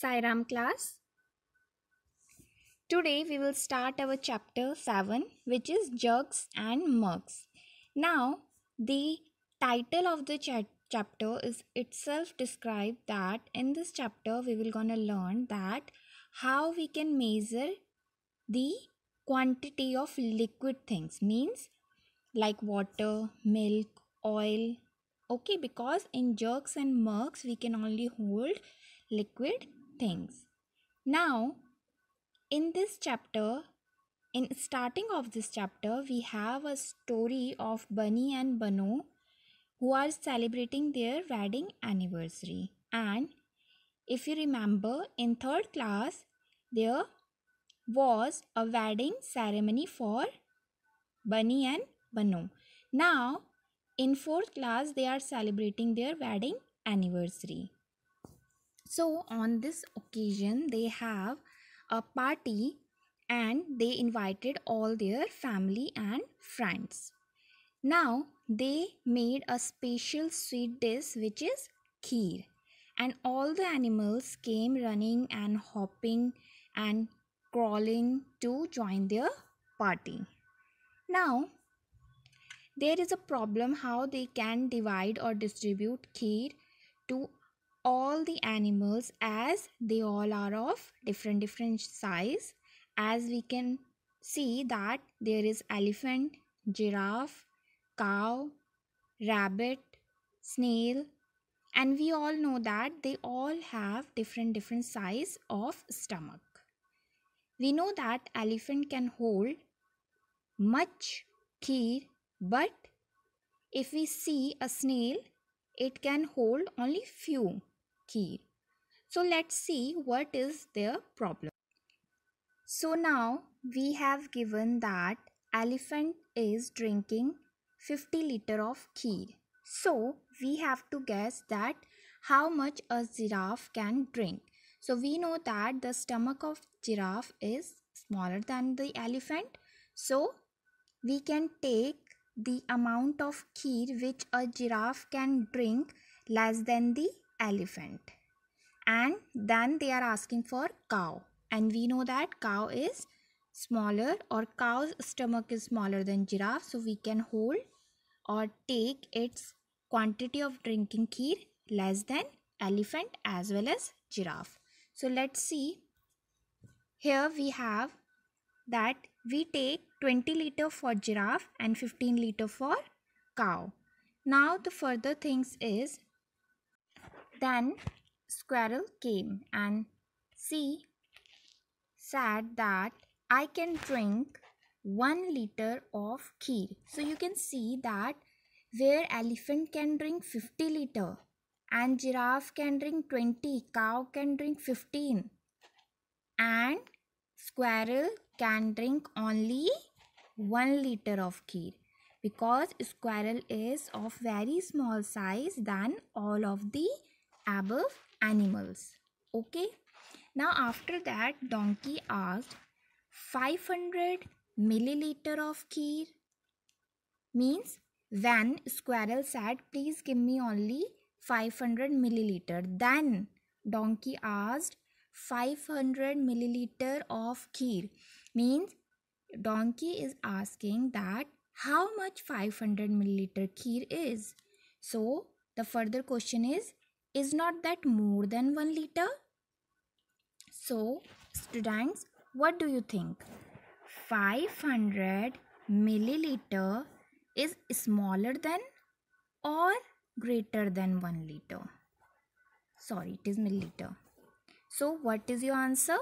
Sairam class. Today we will start our chapter 7 which is jugs and mugs. Now the title of the cha chapter is itself described that in this chapter we will gonna learn that how we can measure the quantity of liquid things means like water, milk, oil okay because in jugs and mugs we can only hold liquid things. Now, in this chapter, in starting of this chapter, we have a story of Bunny and Bano who are celebrating their wedding anniversary. And if you remember, in third class, there was a wedding ceremony for Bunny and Bano. Now, in fourth class, they are celebrating their wedding anniversary. So, on this occasion, they have a party and they invited all their family and friends. Now, they made a special sweet dish which is kheer, and all the animals came running and hopping and crawling to join their party. Now, there is a problem how they can divide or distribute kheer to all the animals as they all are of different different size as we can see that there is elephant giraffe cow rabbit snail and we all know that they all have different different size of stomach we know that elephant can hold much kheer but if we see a snail it can hold only few key. So let's see what is their problem. So now we have given that elephant is drinking 50 liter of kheer. So we have to guess that how much a giraffe can drink. So we know that the stomach of giraffe is smaller than the elephant. So we can take the amount of kheer which a giraffe can drink less than the elephant and then they are asking for cow and we know that cow is smaller or cow's stomach is smaller than giraffe so we can hold or take its quantity of drinking kheer less than elephant as well as giraffe so let's see here we have that we take 20 liter for giraffe and 15 liter for cow now the further things is then squirrel came and see said that I can drink 1 liter of kheer. So you can see that where elephant can drink 50 liter and giraffe can drink 20, cow can drink 15 and squirrel can drink only 1 liter of kheer because squirrel is of very small size than all of the above animals. Okay. Now after that donkey asked 500 milliliter of kheer means when squirrel said please give me only 500 milliliter then donkey asked 500 milliliter of kheer means donkey is asking that how much 500 milliliter kheer is so the further question is is not that more than 1 liter so students what do you think 500 milliliter is smaller than or greater than 1 liter sorry it is milliliter so what is your answer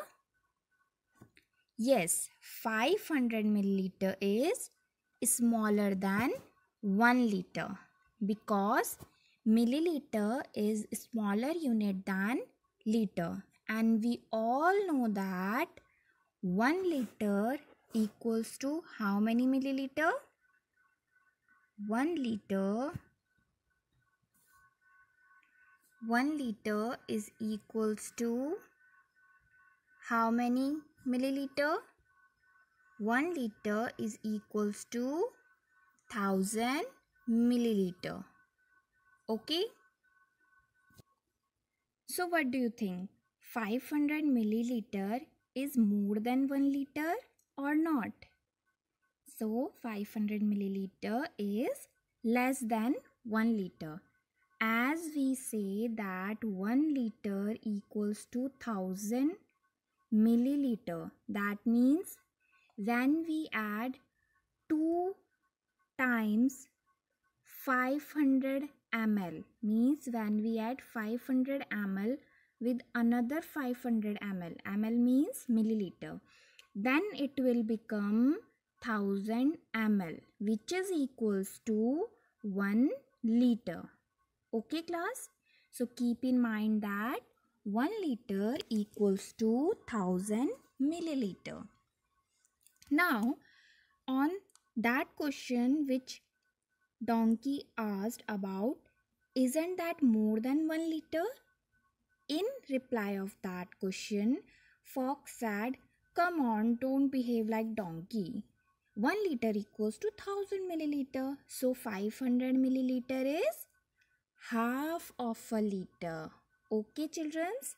yes 500 milliliter is smaller than 1 liter because milliliter is smaller unit than liter and we all know that 1 liter equals to how many milliliter 1 liter 1 liter is equals to how many milliliter 1 liter is equals to 1000 milliliter Okay? So what do you think? 500 milliliter is more than 1 liter or not? So 500 milliliter is less than 1 liter. As we say that 1 liter equals to 1000 milliliter. That means when we add 2 times 500 ml means when we add 500 ml with another 500 ml ml means milliliter then it will become 1000 ml which is equals to 1 liter okay class so keep in mind that 1 liter equals to 1000 milliliter now on that question which donkey asked about isn't that more than 1 liter? In reply of that question, Fox said, Come on, don't behave like donkey. 1 liter equals to 1000 milliliter. So 500 milliliter is half of a liter. Okay, childrens?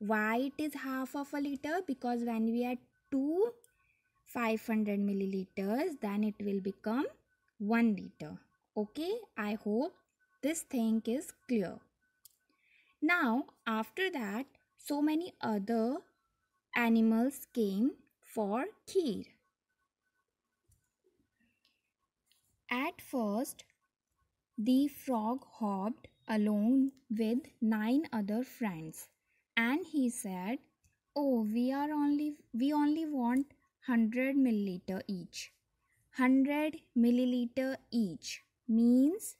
Why it is half of a liter? Because when we add 2 500 milliliters, then it will become 1 liter. Okay, I hope this thing is clear. Now, after that, so many other animals came for kheer. At first, the frog hopped along with nine other friends and he said, "Oh, we are only we only want 100 milliliter each. 100 milliliter each means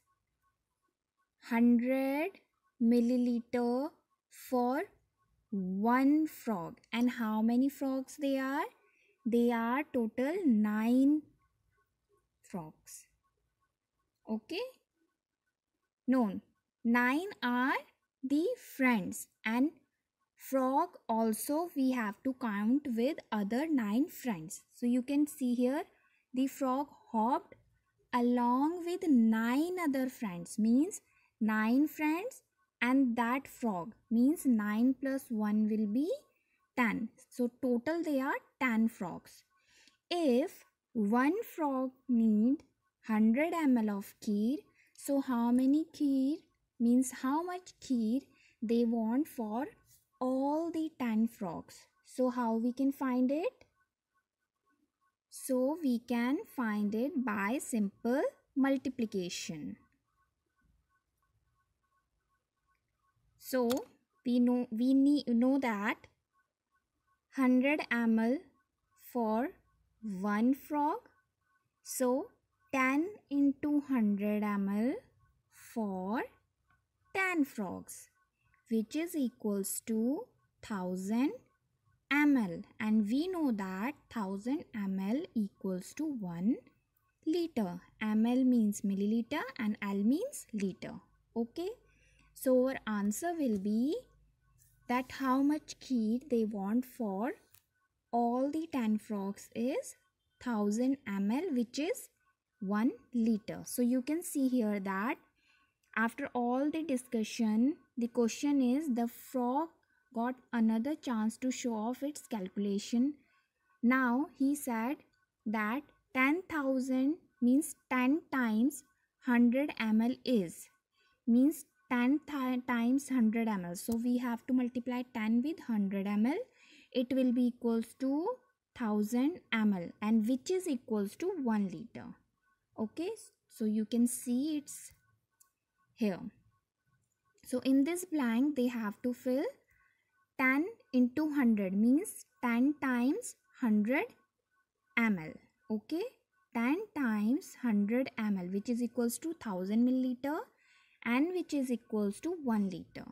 100 milliliter for one frog and how many frogs they are they are total 9 frogs okay known. 9 are the friends and frog also we have to count with other 9 friends so you can see here the frog hopped along with 9 other friends means 9 friends and that frog means 9 plus 1 will be 10. So total they are 10 frogs. If one frog need 100 ml of kheer, so how many kheer means how much kheer they want for all the 10 frogs. So how we can find it? So we can find it by simple multiplication. So we know we need know that 100 ml for one frog. So 10 into 100 ml for 10 frogs which is equals to 1000 ml and we know that 1000 ml equals to 1 liter ml means milliliter and l means liter okay so our answer will be that how much heat they want for all the 10 frogs is 1000 ml which is 1 liter. So you can see here that after all the discussion the question is the frog got another chance to show off its calculation. Now he said that 10,000 means 10 times 100 ml is means 10 th times 100 ml so we have to multiply 10 with 100 ml it will be equals to 1000 ml and which is equals to 1 liter okay so you can see it's here so in this blank they have to fill 10 into 100 means 10 times 100 ml okay 10 times 100 ml which is equals to 1000 milliliter and which is equals to 1 liter.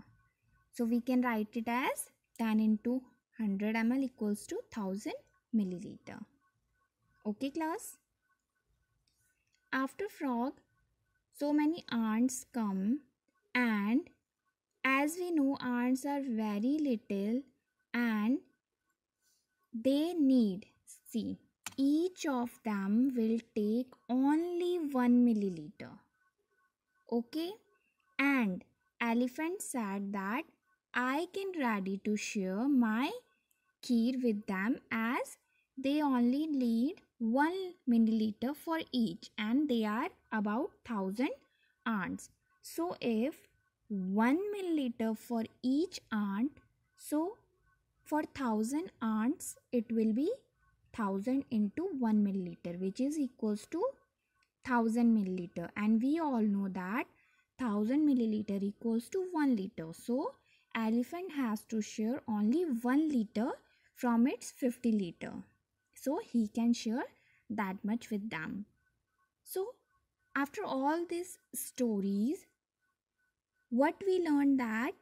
So we can write it as tan into 100 ml equals to 1000 milliliter. Okay class? After frog, so many ants come and as we know ants are very little and they need see each of them will take only 1 milliliter okay and elephant said that I can ready to share my kheer with them as they only need 1 milliliter for each and they are about 1000 ants. So if 1 milliliter for each ant, so for 1000 ants it will be 1000 into 1 milliliter which is equals to 1000 milliliter and we all know that 1000 milliliter equals to 1 liter. So, elephant has to share only 1 liter from its 50 liter. So, he can share that much with them. So, after all these stories, what we learned that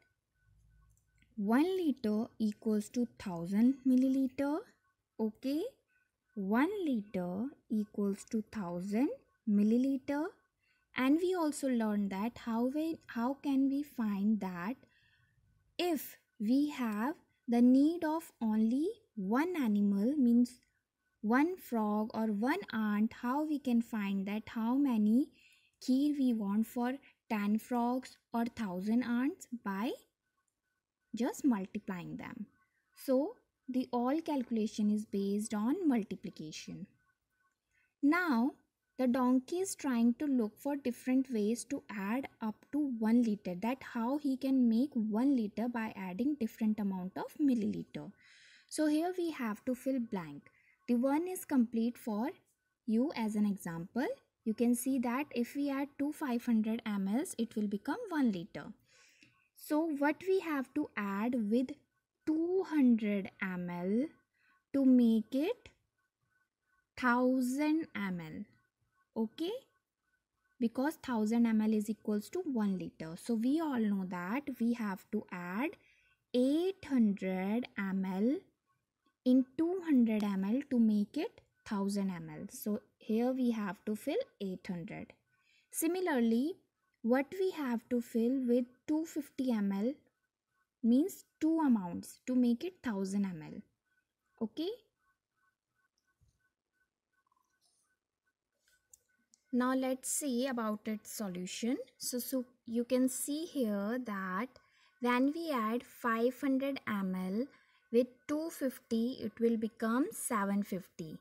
1 liter equals to 1000 milliliter. Okay. 1 liter equals to 1000 milliliter and we also learned that how we how can we find that if we have the need of only one animal means one frog or one ant how we can find that how many key we want for 10 frogs or 1000 ants by just multiplying them so the all calculation is based on multiplication now the donkey is trying to look for different ways to add up to 1 liter that how he can make 1 liter by adding different amount of milliliter so here we have to fill blank the one is complete for you as an example you can see that if we add two 500 mls it will become 1 liter so what we have to add with 200 ml to make it 1000 ml okay because 1000 ml is equals to 1 liter so we all know that we have to add 800 ml in 200 ml to make it 1000 ml so here we have to fill 800 similarly what we have to fill with 250 ml means two amounts to make it 1000 ml okay Now let's see about its solution. So, so you can see here that when we add 500 ml with 250 it will become 750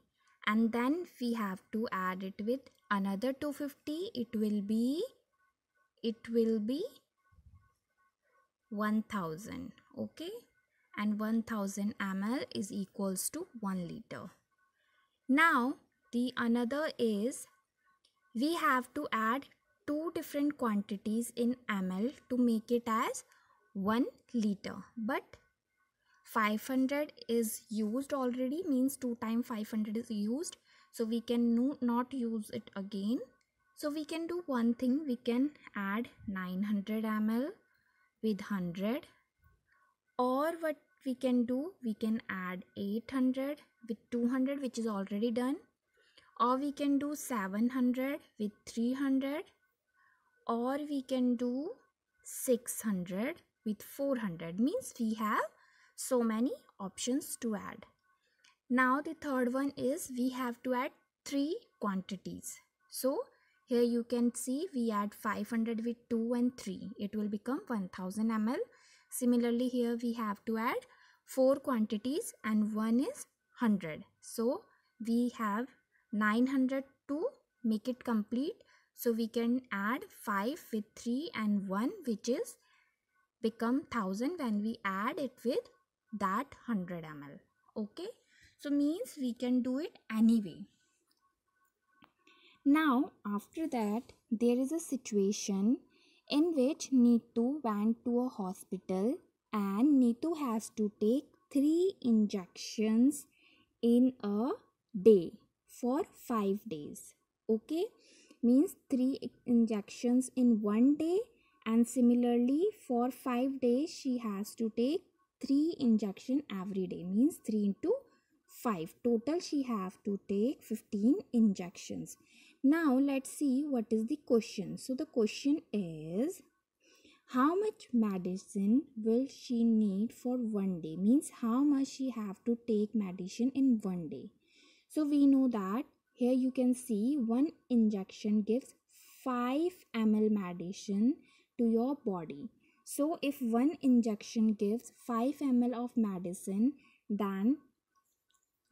and then we have to add it with another 250 it will be it will be 1000 okay and 1000 ml is equals to 1 liter now the another is we have to add two different quantities in ml to make it as 1 liter but 500 is used already means 2 times 500 is used so we can no, not use it again so we can do one thing we can add 900 ml with 100 or what we can do we can add 800 with 200 which is already done or we can do 700 with 300 or we can do 600 with 400 means we have so many options to add now the third one is we have to add three quantities so here you can see we add 500 with 2 and 3 it will become 1000 ml similarly here we have to add four quantities and one is 100 so we have 900 to make it complete so we can add 5 with 3 and 1 which is become 1000 when we add it with that 100 ml okay so means we can do it anyway now after that there is a situation in which Neetu went to a hospital and Neetu has to take 3 injections in a day for 5 days okay means 3 injections in one day and similarly for 5 days she has to take 3 injection every day means 3 into 5 total she have to take 15 injections now let's see what is the question so the question is how much medicine will she need for one day means how much she have to take medicine in one day so we know that here you can see one injection gives 5 ml medicine to your body. So if one injection gives 5 ml of medicine then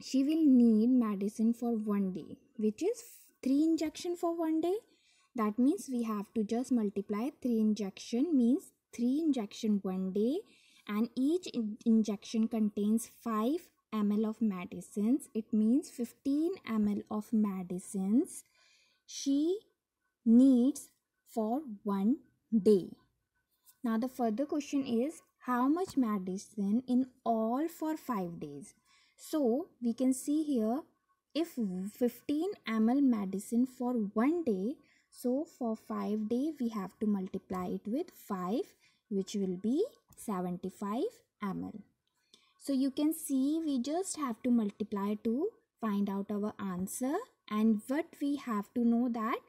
she will need medicine for one day which is 3 injection for one day that means we have to just multiply 3 injection means 3 injection one day and each in injection contains 5 ml of medicines it means 15 ml of medicines she needs for one day now the further question is how much medicine in all for 5 days so we can see here if 15 ml medicine for one day so for 5 day we have to multiply it with 5 which will be 75 ml so you can see we just have to multiply to find out our answer and what we have to know that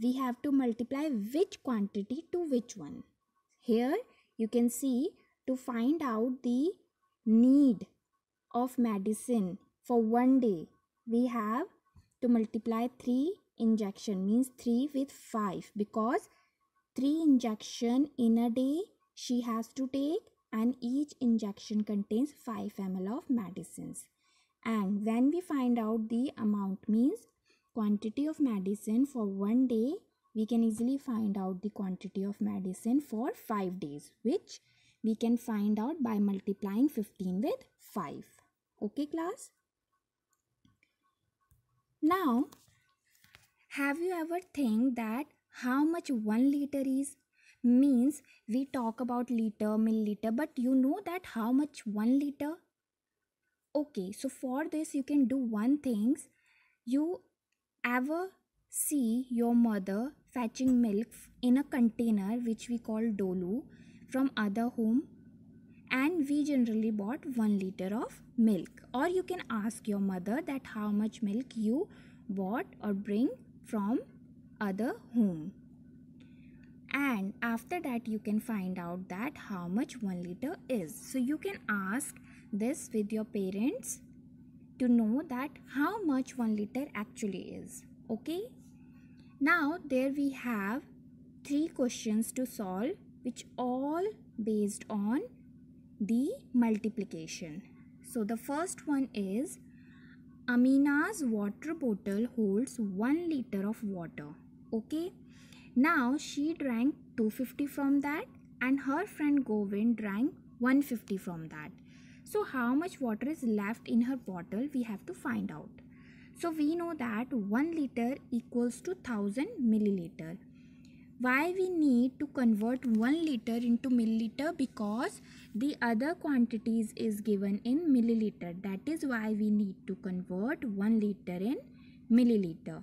we have to multiply which quantity to which one. Here you can see to find out the need of medicine for one day we have to multiply 3 injection means 3 with 5 because 3 injection in a day she has to take and each injection contains 5 ml of medicines and when we find out the amount means quantity of medicine for one day we can easily find out the quantity of medicine for 5 days which we can find out by multiplying 15 with 5 okay class now have you ever think that how much 1 liter is means we talk about liter milliliter but you know that how much 1 liter okay so for this you can do one things you ever see your mother fetching milk in a container which we call dolu from other home and we generally bought 1 liter of milk or you can ask your mother that how much milk you bought or bring from other home and after that you can find out that how much 1 liter is so you can ask this with your parents to know that how much 1 liter actually is okay now there we have three questions to solve which all based on the multiplication so the first one is Amina's water bottle holds 1 liter of water okay now she drank 250 from that and her friend Govind drank 150 from that. So how much water is left in her bottle we have to find out. So we know that 1 liter equals to 1000 milliliter. Why we need to convert 1 liter into milliliter because the other quantities is given in milliliter. That is why we need to convert 1 liter in milliliter.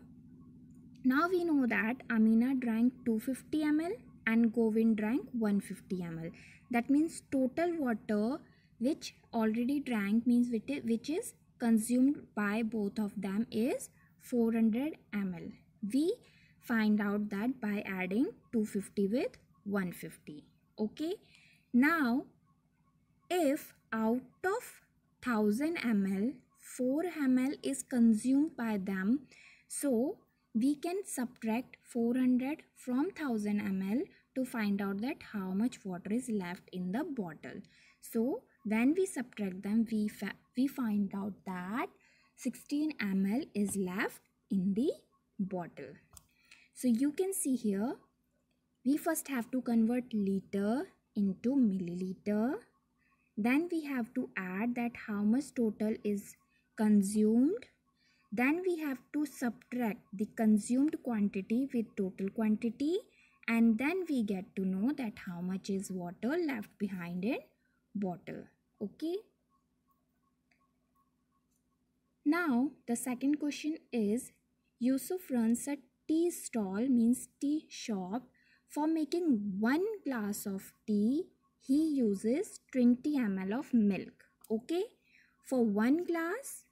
Now we know that Amina drank 250 ml and Govind drank 150 ml. That means total water which already drank means which is consumed by both of them is 400 ml. We find out that by adding 250 with 150. Okay. Now if out of 1000 ml 4 ml is consumed by them so we can subtract 400 from 1000 ml to find out that how much water is left in the bottle. So when we subtract them, we, we find out that 16 ml is left in the bottle. So you can see here, we first have to convert liter into milliliter. Then we have to add that how much total is consumed then we have to subtract the consumed quantity with total quantity and then we get to know that how much is water left behind in bottle. Okay. Now the second question is Yusuf runs a tea stall means tea shop for making one glass of tea, he uses 20 ml of milk. Okay. For one glass,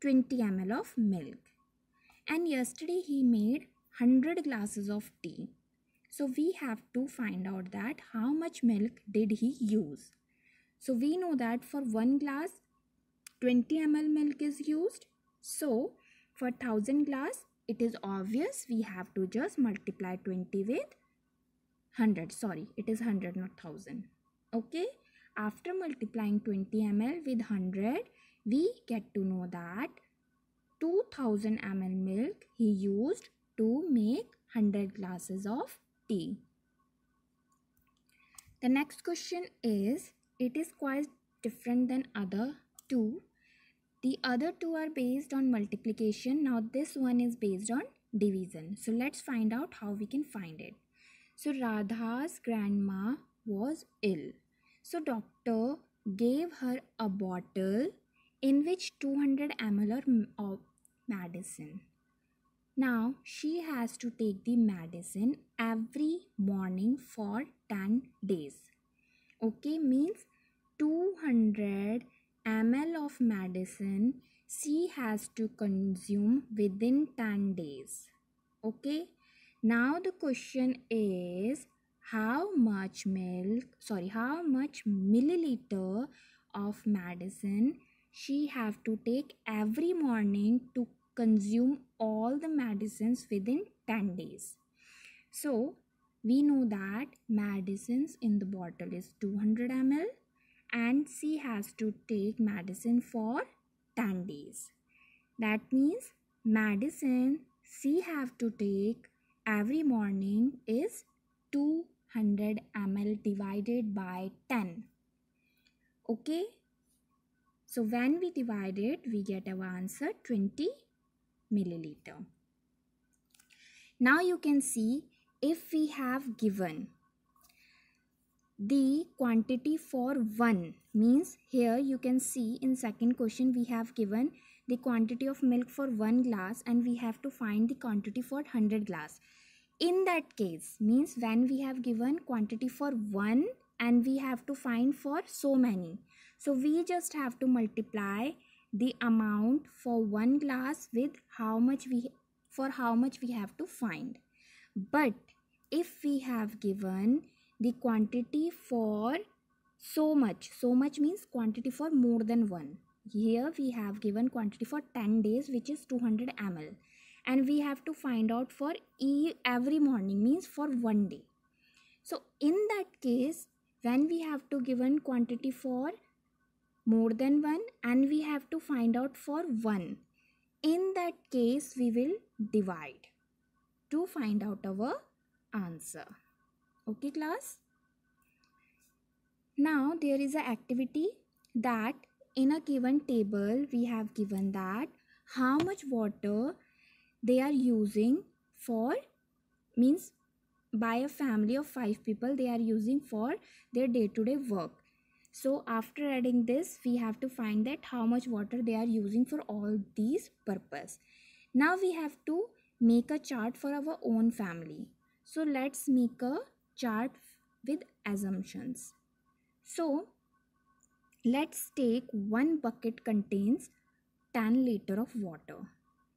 20 ml of milk and yesterday he made 100 glasses of tea so we have to find out that how much milk did he use so we know that for one glass 20 ml milk is used so for 1000 glass it is obvious we have to just multiply 20 with 100 sorry it is 100 not 1000 okay after multiplying 20 ml with 100 we get to know that 2000 ml milk he used to make 100 glasses of tea. The next question is, it is quite different than other two. The other two are based on multiplication. Now this one is based on division. So let's find out how we can find it. So Radha's grandma was ill. So doctor gave her a bottle in which 200 ml of medicine. Now she has to take the medicine every morning for 10 days. Okay, means 200 ml of medicine she has to consume within 10 days. Okay, now the question is how much milk, sorry, how much milliliter of medicine she have to take every morning to consume all the medicines within 10 days so we know that medicines in the bottle is 200 ml and she has to take medicine for 10 days that means medicine she have to take every morning is 200 ml divided by 10 okay so when we divide it, we get our answer 20 milliliter. Now you can see if we have given the quantity for 1 means here you can see in second question we have given the quantity of milk for 1 glass and we have to find the quantity for 100 glass. In that case means when we have given quantity for 1 and we have to find for so many so we just have to multiply the amount for one glass with how much we for how much we have to find. But if we have given the quantity for so much, so much means quantity for more than one. Here we have given quantity for 10 days which is 200 ml and we have to find out for e every morning means for one day. So in that case when we have to given quantity for more than 1 and we have to find out for 1. In that case, we will divide to find out our answer. Okay class? Now there is an activity that in a given table we have given that how much water they are using for means by a family of five people they are using for their day-to-day -day work so after adding this we have to find that how much water they are using for all these purpose now we have to make a chart for our own family so let's make a chart with assumptions so let's take one bucket contains 10 liter of water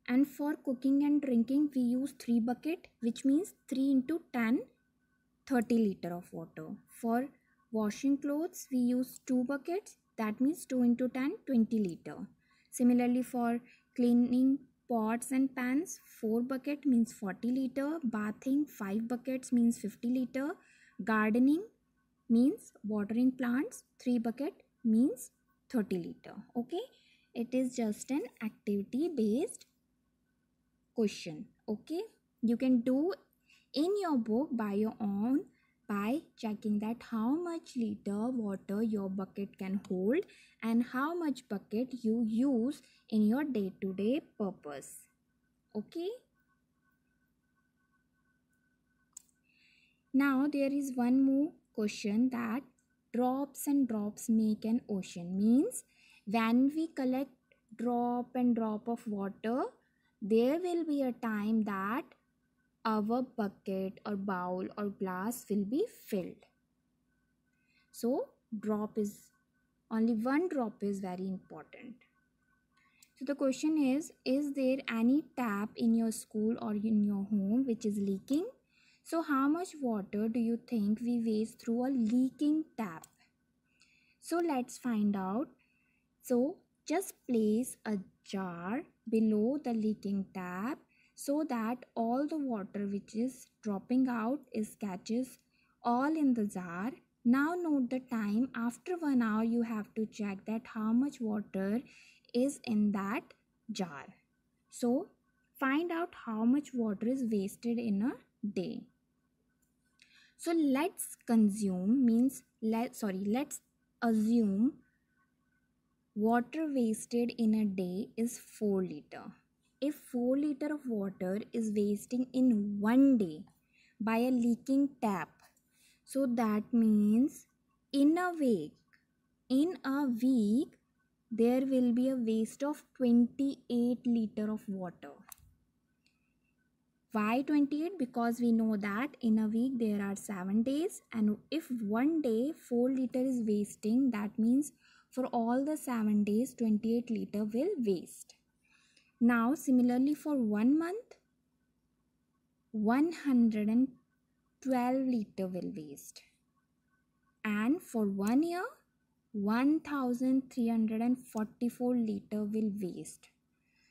and for cooking and drinking we use 3 bucket which means 3 into 10 30 liter of water for Washing clothes, we use 2 buckets, that means 2 into 10, 20 liter. Similarly, for cleaning pots and pans, 4 bucket means 40 liter. Bathing, 5 buckets means 50 liter. Gardening means watering plants, 3 bucket means 30 liter. Okay, it is just an activity based question. Okay, you can do in your book by your own by checking that how much liter water your bucket can hold and how much bucket you use in your day-to-day -day purpose okay now there is one more question that drops and drops make an ocean means when we collect drop and drop of water there will be a time that our bucket or bowl or glass will be filled so drop is only one drop is very important so the question is is there any tap in your school or in your home which is leaking so how much water do you think we waste through a leaking tap so let's find out so just place a jar below the leaking tap so that all the water which is dropping out is catches all in the jar now note the time after one hour you have to check that how much water is in that jar so find out how much water is wasted in a day so let's consume means let sorry let's assume water wasted in a day is 4 liter if 4 liter of water is wasting in one day by a leaking tap so that means in a week in a week there will be a waste of 28 liter of water why 28 because we know that in a week there are 7 days and if one day 4 liter is wasting that means for all the 7 days 28 liter will waste now similarly for one month, 112 liter will waste. And for one year, 1344 liter will waste.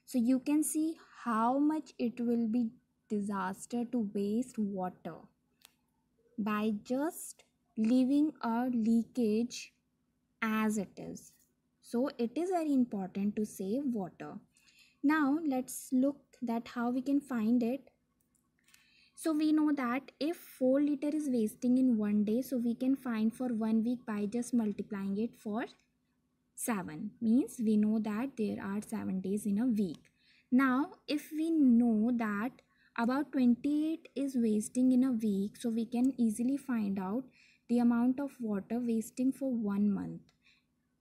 So you can see how much it will be disaster to waste water by just leaving a leakage as it is. So it is very important to save water now let's look that how we can find it so we know that if 4 liter is wasting in one day so we can find for one week by just multiplying it for 7 means we know that there are 7 days in a week now if we know that about 28 is wasting in a week so we can easily find out the amount of water wasting for one month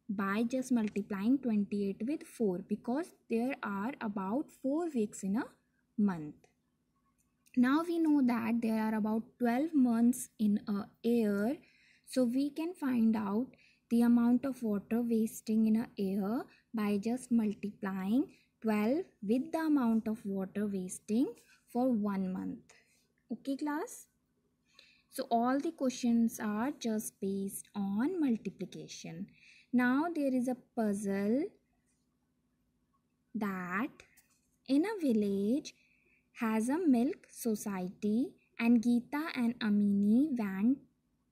by just multiplying 28 with 4 because there are about 4 weeks in a month. Now we know that there are about 12 months in a year so we can find out the amount of water wasting in a year by just multiplying 12 with the amount of water wasting for one month. Okay class? So all the questions are just based on multiplication. Now there is a puzzle that in a village has a milk society and Geeta and Amini went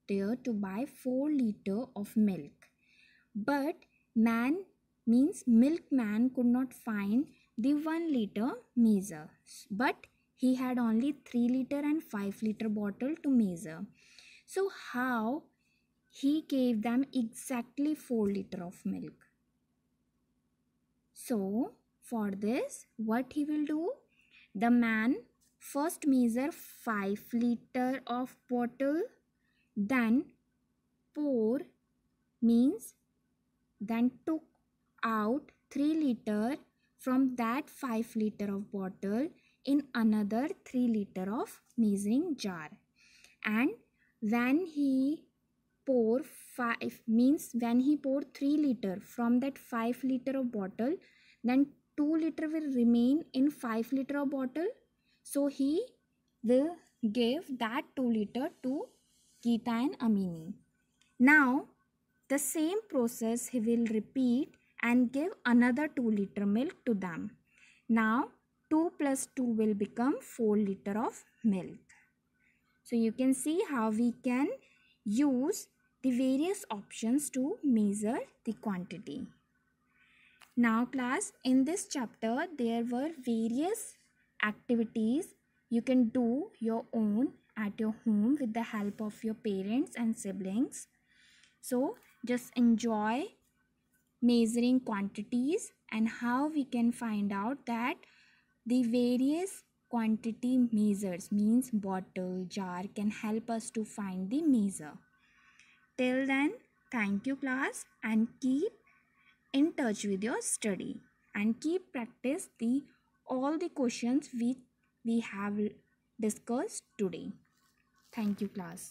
there to buy 4 liter of milk. But man means milkman could not find the 1 liter measure. But he had only 3 liter and 5 liter bottle to measure. So how he gave them exactly 4 liter of milk. So, for this, what he will do? The man first measure 5 liter of bottle, then pour means then took out 3 liter from that 5 liter of bottle in another 3 liter of measuring jar and when he pour 5 means when he pour 3 liter from that 5 liter of bottle then 2 liter will remain in 5 liter of bottle so he will give that 2 liter to Gita and Amini. Now the same process he will repeat and give another 2 liter milk to them. Now 2 plus 2 will become 4 liter of milk. So you can see how we can use the various options to measure the quantity. Now class, in this chapter there were various activities you can do your own at your home with the help of your parents and siblings. So just enjoy measuring quantities and how we can find out that the various quantity measures means bottle jar can help us to find the measure. Till then, thank you class and keep in touch with your study and keep practice the all the questions we we have discussed today. Thank you class.